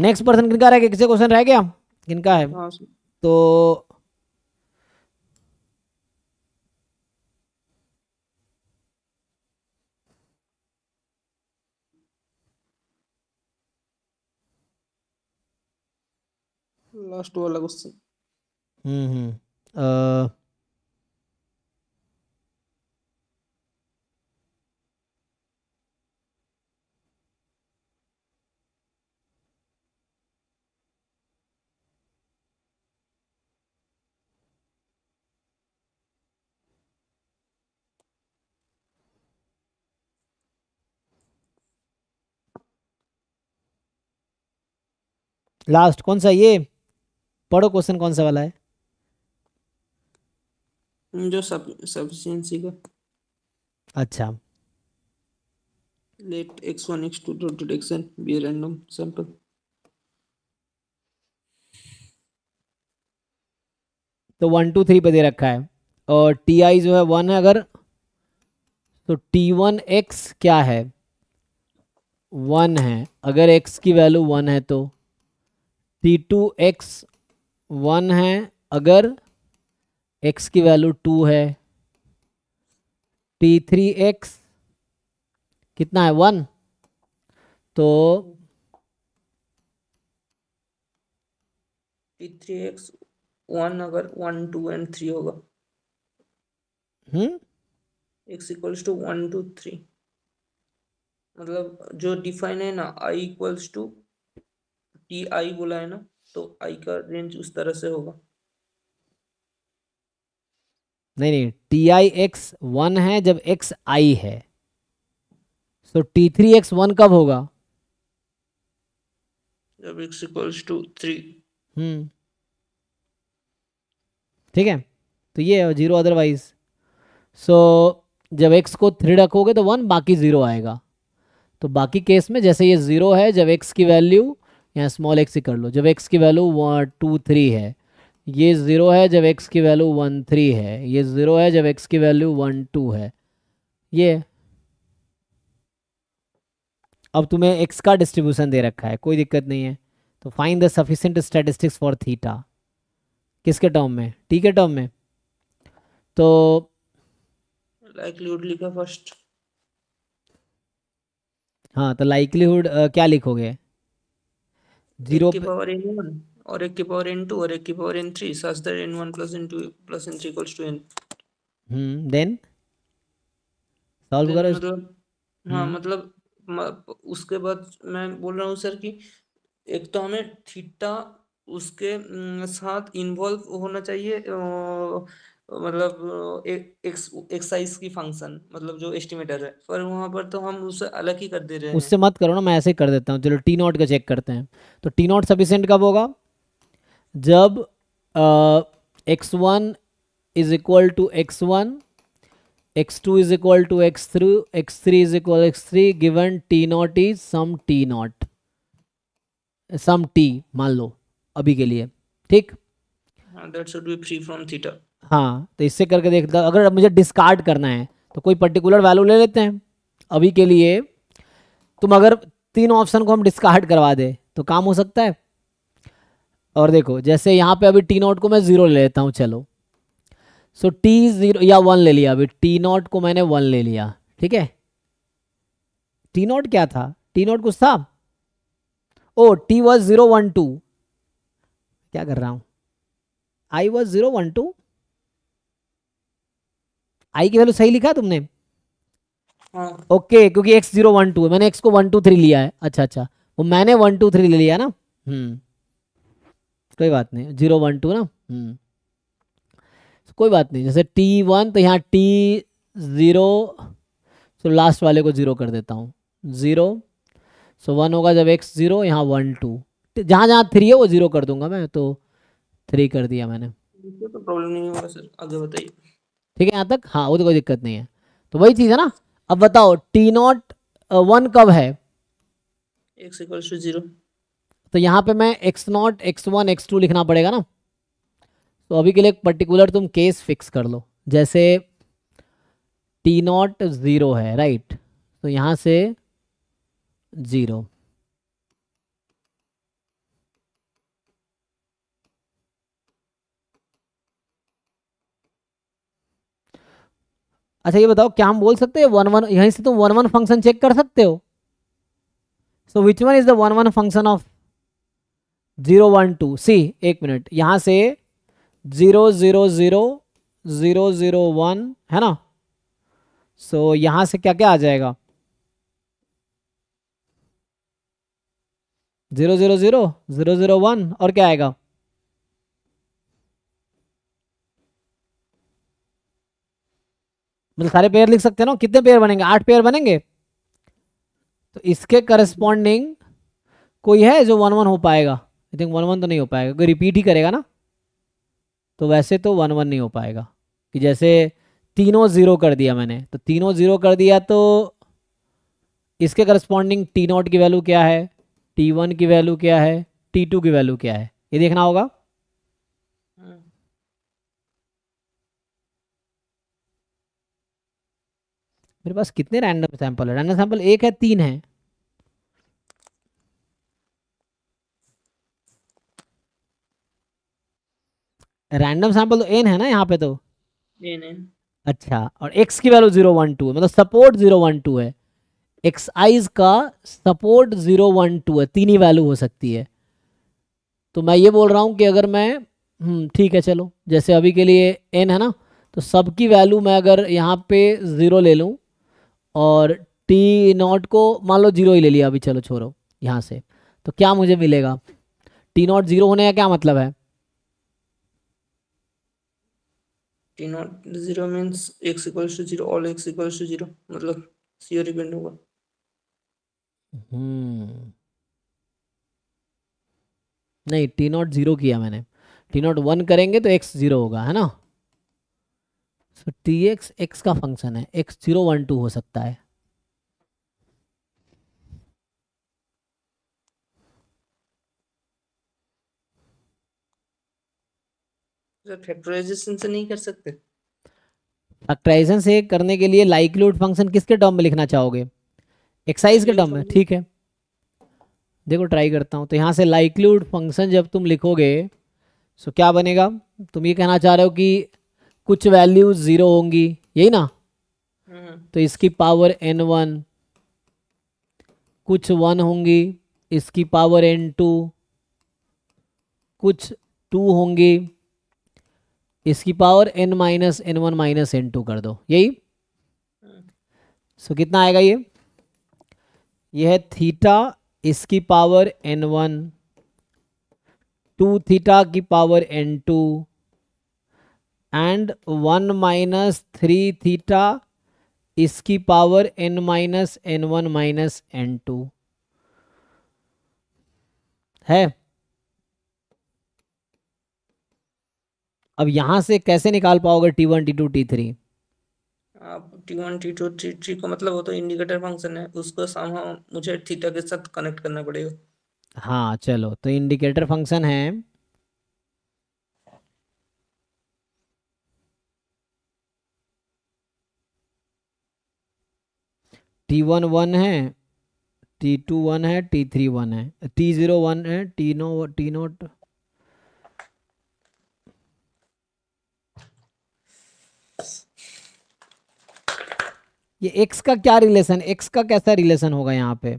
Next person किनका रह गया किसे क्वेश्चन रह गया किनका है हाँ, तो लास्ट वाला क्वेश्चन हम्म हम्म लास्ट कौन सा ये पढ़ो क्वेश्चन कौन सा वाला है जो सब सफिशिएंसी का अच्छा let x1 x2 dot xn be a random तो वन टू थ्री पे दे रखा है और टी आई जो है वन है अगर तो टी वन एक्स क्या है वन है अगर एक्स की वैल्यू वन है तो सी टू एक्स वन है अगर एक्स की वैल्यू टू है पी थ्री एक्स कितना है वन तो पी थ्री एक्स वन अगर वन टू एंड थ्री होगा hmm x equals to one two three मतलब जो डिफाइन है ना i equals to t i बोला है ना तो आई का रेंज उस तरह से होगा नहीं नहीं टी आई एक्स वन है जब एक्स आई है so t three x one कब होगा जब x equals to three hmm ठीक है तो ये है जीरो अदरवाइज सो जब एक्स को थ्री रखोगे तो वन बाकी जीरो आएगा तो बाकी केस में जैसे ये जीरो है जब एक्स की वैल्यू यहाँ स्मॉल एक्स ही कर लो जब एक्स की वैल्यू वन टू थ्री है ये ज़ीरो है जब एक्स की वैल्यू वन थ्री है ये ज़ीरो है जब एक्स की वैल्यू वन टू है ये अब तुम्हें एक्स का डिस्ट्रीब्यूशन दे रखा है कोई दिक्कत नहीं है तो find the sufficient statistics for theta किसके टर्म में टी के टर्म में तो लाइकलीहुड लिखा फर्स्ट हाँ तो लाइकलीहुड क्या लिखोगे जीरो पावर एन वन और एक की पावर एन टू और एक की power n three such that n one plus n two plus n three equals to n hmm then solve करो मतलब हाँ hmm. मतलब उसके बाद मैं बोल रहा हूँ सर कि एक तो हमें थीटा उसके हम्म, साथ इन्वॉल्व होना चाहिए मतलब एक एक साइज की फंक्शन मतलब जो एस्टिमेटर है पर वहाँ पर तो हम उसे अलग ही कर दे रहे हैं उससे मत करो ना मैं ऐसे ही कर देता हूँ चलो टी नॉट का चेक करते हैं तो टी नॉट सफिशेंट कब होगा जब x one is equal to x one x two is equal to x three x three is equal x three given t naught is some t naught some t मान लो अभी के लिए ठीक that should be free from theta हाँ तो इससे करके देख अगर मुझे डिस्कार्ड करना है तो कोई पर्टिकुलर वैल्यू ले लेते हैं अभी के लिए तुम अगर तीन ऑप्शन को हम डिस्कार्ड करवा दे तो काम हो सकता है और देखो जैसे यहाँ पे अभी टी नॉट को मैं ज़ीरो ले लेता हूँ चलो सो टी ज़ीरो या वन ले लिया अभी टी नॉट को मैंने वन ले लिया ठीक है टी नॉट क्या था टी नॉट कुछ था oh t was zero one two क्या कर रहा हूँ i was zero one two i की वैल्यू सही लिखा तुमने ओके हाँ। okay, क्योंकि एक्स जीरो वन टू मैंने एक्स को वन टू थ्री लिया है अच्छा अच्छा वो मैंने वन टू थ्री ले लिया ना हम्म कोई बात नहीं जीरो वन टू ना हम्म so, कोई बात नहीं जैसे टी वन तो यहाँ t zero so so, last वाले को ज़ीरो कर देता हूँ ज़ीरो सो वन होगा जब एक्स ज़ीरो यहाँ वन टू जहाँ जहाँ थ्री है वो ज़ीरो कर दूंगा मैं तो थ्री कर दिया मैंने तो प्रॉब्लम नहीं होगा सर आगे बताइए ठीक है यहाँ तक हाँ वो तो कोई दिक्कत नहीं है तो वही चीज़ है ना अब बताओ टी नॉट वन कब है तो यहाँ पे मैं x naught x one x two लिखना पड़ेगा ना तो अभी के लिए एक पर्टिकुलर तुम केस फिक्स कर लो जैसे टी नॉट ज़ीरो है राइट तो यहाँ से ज़ीरो अच्छा ये बताओ क्या हम बोल सकते हैं वन वन यहीं से तुम वन वन फंक्शन चेक कर सकते हो so which one is the one one function of zero one two see एक मिनट यहाँ से zero zero zero zero zero one है ना सो so, यहाँ से क्या क्या आ जाएगा zero zero zero zero zero one और क्या आएगा मतलब सारे पेयर लिख सकते हैं ना कितने पेयर बनेंगे आठ पेयर बनेंगे तो इसके करस्पॉन्डिंग कोई है जो वन वन हो पाएगा आई थिंक वन वन तो नहीं हो पाएगा कोई रिपीट ही करेगा ना तो वैसे तो वन वन नहीं हो पाएगा कि जैसे तीनों ज़ीरो कर दिया मैंने तो तीनों ज़ीरो कर दिया तो इसके करस्पॉन्डिंग टी नॉट की वैल्यू क्या है टी वन की वैल्यू क्या है टी टू की वैल्यू क्या है ये देखना होगा मेरे पास कितने रैंडम सैंपल है रैंडम सैंपल एक है तीन है रैंडम सैंपल तो एन है ना यहाँ पे तो एन एन अच्छा और एक्स की वैल्यू जीरो वन टू है मतलब सपोर्ट जीरो वन टू है एक्स आईज का सपोर्ट जीरो वन टू है तीन ही वैल्यू हो सकती है तो मैं ये बोल रहा हूँ कि अगर मैं हम्म, ठीक है चलो जैसे अभी के लिए एन है ना तो सबकी वैल्यू मैं अगर यहाँ पे ज़ीरो ले लूँ और टी नॉट को मान लो जीरो ही ले लिया अभी चलो छोड़ो यहाँ से तो क्या मुझे मिलेगा टी नॉट जीरो होने का क्या मतलब है मतलब होगा हम्म नहीं टी नॉट जीरो किया मैंने टी नॉट वन करेंगे तो एक्स जीरो होगा है ना सो टी एक्स एक्स का फंक्शन है एक्स जीरो वन टू हो सकता है फैक्टराइजेशन तो से नहीं कर सकते से करने के लिए लाइकलीहुड फंक्शन किसके टर्म में लिखना चाहोगे एक्साइज के टर्म में ठीक है देखो ट्राई करता हूँ तो यहाँ से लाइकलीहुड फंक्शन जब तुम लिखोगे सो क्या बनेगा तुम ये कहना चाह रहे हो कि कुछ वैल्यूज जीरो होंगी यही ना हम्म। तो इसकी पावर एन वन कुछ वन होंगी इसकी पावर एन टू कुछ टू होंगी इसकी power n minus n one minus n two कर दो यही सो so, कितना आएगा ये यह है थीटा इसकी power n one two theta की power n two and one minus three theta इसकी power n minus n one minus n two है अब यहां से कैसे निकाल पाओगे t one t two t three t one t two t three को मतलब वो तो इंडिकेटर फंक्शन है उसको मुझे थीटा के साथ कनेक्ट करना पड़ेगा हाँ चलो तो इंडिकेटर फंक्शन है टी वन वन है टी टू वन है टी थ्री वन है टी ज़ीरो वन है टी नो टी नोट ये एक्स का क्या रिलेशन एक्स का कैसा रिलेशन होगा यहाँ पे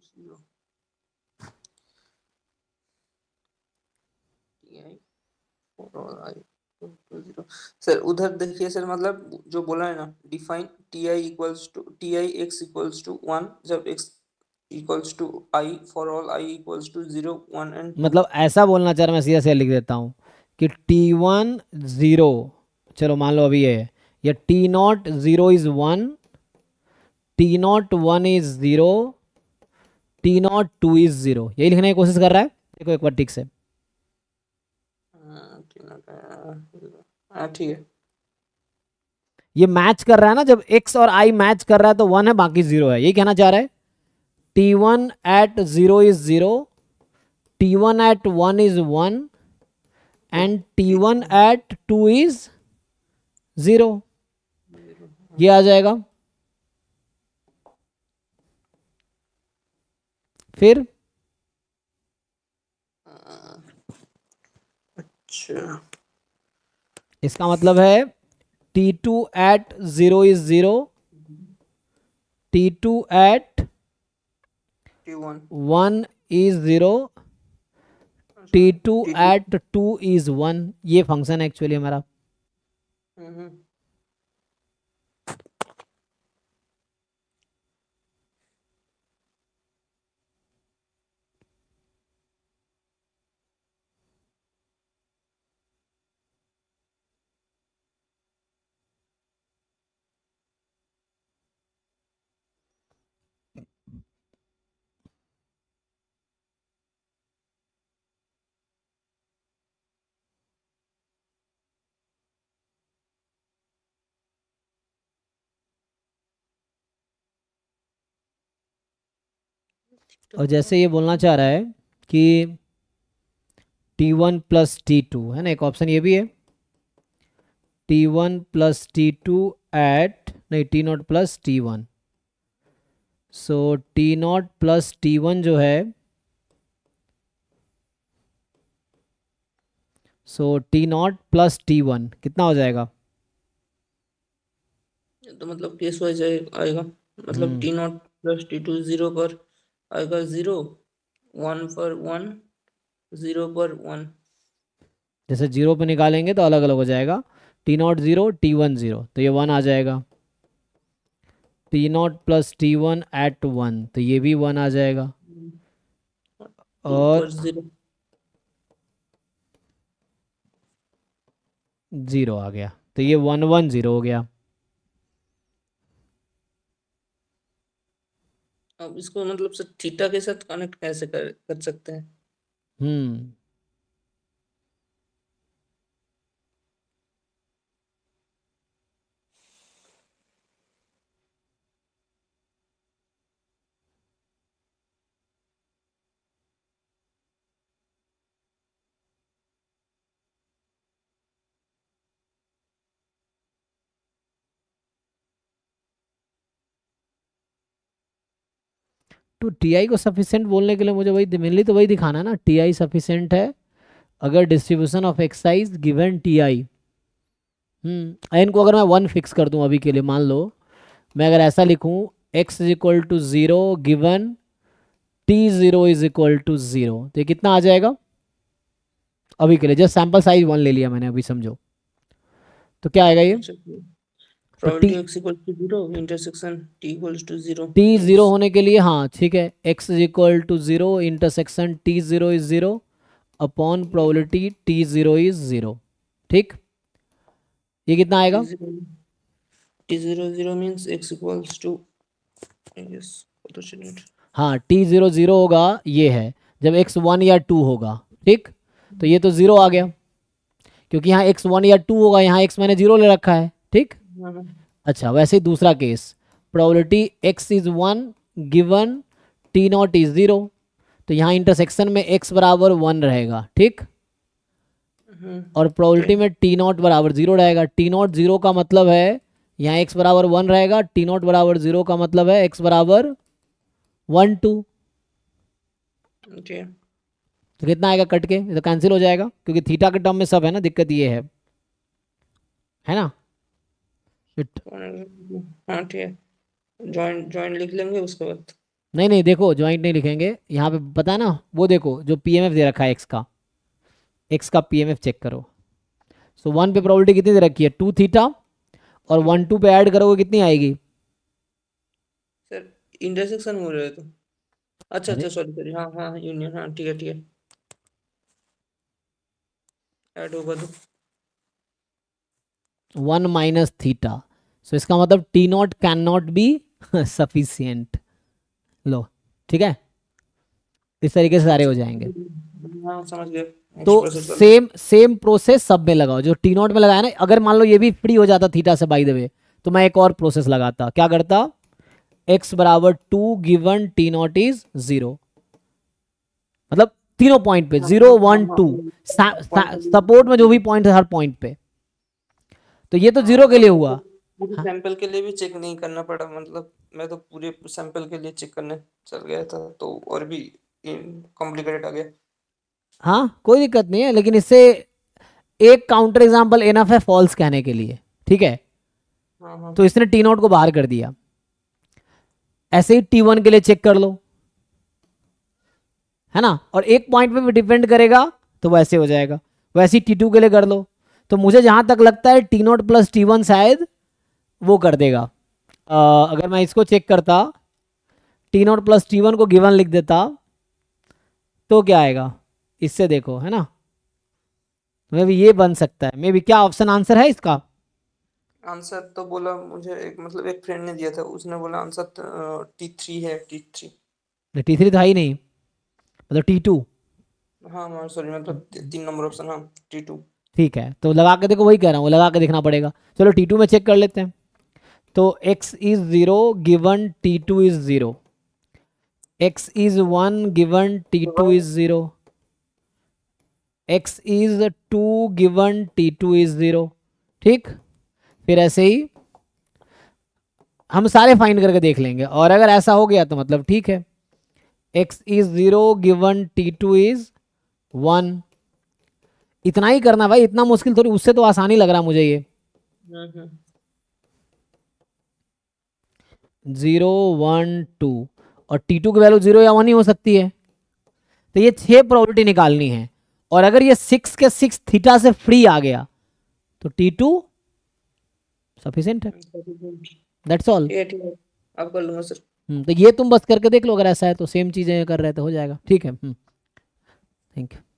जीरो सर उधर देखिए सर मतलब जो बोला है ना define t i equals to t i x equals to one जब x equals to i for all i equals to zero one and मतलब ऐसा बोलना चाह रहा मैं सीधा से लिख देता हूँ कि टी वन जीरो चलो मान लो अभी ये या t naught zero is one t naught one is zero t naught two is zero यही लिखने की कोशिश कर रहा है देखो एक बार ठीक से हाँ, हाँ, ठीक है ये मैच कर रहा है ना जब एक्स और आई मैच कर रहा है तो वन है बाकी जीरो है ये कहना चाह रहा है t one at zero is zero t one at one is one and t one at two is zero ये आ जाएगा फिर अच्छा इसका मतलब है t two at zero is zero t two at one is zero t two at two is one ये function है एक्चुअली हमारा हम्म, हम्म। और जैसे ये बोलना चाह रहा है कि T1 वन प्लस टी है ना एक ऑप्शन ये भी है T1 one plus t at नहीं t naught plus t one so t naught plus t जो है so t naught plus t कितना हो जाएगा तो मतलब केस वाइज आएगा मतलब t naught plus t two zero पर आएगा जीरो वन पर वन जीरो पर वन जैसे जीरो पे निकालेंगे तो अलग अलग हो जाएगा t naught zero t one zero तो ये वन आ जाएगा t naught plus t one at one तो ये भी वन आ जाएगा और जीरो आ गया तो ये वन वन जीरो हो गया अब इसको मतलब सर थीटा के साथ कनेक्ट कैसे कर कर सकते हैं हम्म तो टी आई को सफिशियंट बोलने के लिए मुझे वही मेनली तो वही दिखाना है ना टी आई सफिशियंट है अगर distribution of x i's given t i n को अगर मैं वन फिक्स कर दूं अभी के लिए मान लो मैं अगर ऐसा लिखूं x is equal to zero given t zero is equal to zero तो ये कितना आ जाएगा अभी के लिए जस्ट सैम्पल साइज वन ले लिया मैंने अभी समझो तो क्या आएगा ये probability x equal to intersection t to t होने के लिए हाँ, ठीक है x equal to intersection t is upon probability t is ठीक ये कितना आएगा t means x two yes हाँ जीरो जीरो होगा ये है जब एक्स वन या टू होगा ठीक तो ये तो जीरो आ गया क्योंकि यहाँ एक्स वन या टू होगा यहाँ एक्स मैंने जीरो ले रखा है ठीक हाँ। अच्छा वैसे ही दूसरा case probability x is one given t naught is zero तो यहाँ इंटरसेक्शन में एक्स बराबर वन रहेगा ठीक हम्म। और प्रोबेबिलिटी में टी नॉट बराबर जीरो रहेगा टी नॉट जीरो का मतलब है यहाँ एक्स बराबर वन रहेगा टी नॉट बराबर जीरो का मतलब है एक्स बराबर वन टू तो कितना आएगा कट के तो कैंसिल हो जाएगा क्योंकि थीटा के टर्म में सब है ना दिक्कत ये है है ना शिट हाँ ठीक है जॉइंट जॉइंट लिख लेंगे उसके बाद नहीं नहीं देखो जॉइंट नहीं लिखेंगे यहाँ पे पता है ना वो देखो जो पीएमएफ दे रखा है एक्स का एक्स का पीएमएफ चेक करो सो so, वन पे प्रॉबिलिटी कितनी दे रखी है टू थीटा और वन टू पे ऐड करोगे कितनी आएगी सर इंटरसेक्शन बोल रहे तो अच्छा अच्छा सॉरी सॉरी हाँ हाँ यूनियन हाँ ठीक है ठीक है ऐड होगा तो वन माइनस थीटा सो इसका मतलब t naught cannot be sufficient लो ठीक है इस तरीके से सारे हो जाएंगे हाँ, तो सेम सेम प्रोसेस सब में लगाओ जो टी नॉट में लगाया ना अगर मान लो ये भी फ्री हो जाता थीटा से बाई दे तो मैं एक और प्रोसेस लगाता क्या करता एक्स बराबर two given t naught is zero मतलब तीनों पॉइंट पे जीरो वन टू सपोर्ट में जो भी पॉइंट है हर पॉइंट पे तो ये तो जीरो हाँ, के लिए मतलब हुआ सैंपल हाँ। के लिए भी चेक नहीं करना पड़ा मतलब मैं तो पूरे सैंपल के लिए चेक करने चल गया था तो और भी कॉम्प्लिकेटेड आ गया हाँ कोई दिक्कत नहीं है लेकिन इससे एक काउंटर एग्जांपल एनफ है फॉल्स कहने के लिए ठीक है हाँ, तो इसने टी नोट को बाहर कर दिया ऐसे ही टी वन के लिए चेक कर लो है ना और एक पॉइंट पे भी डिपेंड करेगा तो वैसे हो जाएगा वैसे ही टी टू के लिए कर लो तो मुझे जहां तक लगता है t naught plus t one शायद वो कर देगा आ, अगर मैं इसको चेक करता t naught plus t one को गिवन लिख देता तो क्या आएगा इससे देखो है ना मे भी ये बन सकता है मे भी क्या ऑप्शन आंसर है इसका आंसर तो बोला मुझे एक मतलब एक फ्रेंड ने दिया था उसने बोला आंसर टी थ्री है टी थ्री टी थ्री था ही नहीं मतलब टी टू हाँ सॉरी मतलब तीन नंबर ऑप्शन हाँ टी टू ठीक है तो लगा के देखो वही कह रहा हूँ लगा के देखना पड़ेगा चलो टी टू में चेक कर लेते हैं तो x is zero given T two is zero x is one given T two is zero x is two given T two is zero ठीक फिर ऐसे ही हम सारे फाइंड करके देख लेंगे और अगर ऐसा हो गया तो मतलब ठीक है x is zero given T two is one इतना ही करना भाई इतना मुश्किल थोड़ी उससे तो आसानी लग रहा मुझे ये हम्म, हम्म। जीरो वन टू और टी टू की वैल्यू जीरो या वन ही हो सकती है तो ये छह प्रॉपर्टी निकालनी है और अगर ये सिक्स के सिक्स थीटा से फ्री आ गया तो टी टू सफिशेंट है दैट्स ऑल आप कर लूंगा सर तो ये तुम बस करके देख लो अगर ऐसा है तो सेम चीजें कर रहे तो हो जाएगा ठीक है थैंक हम्म। यू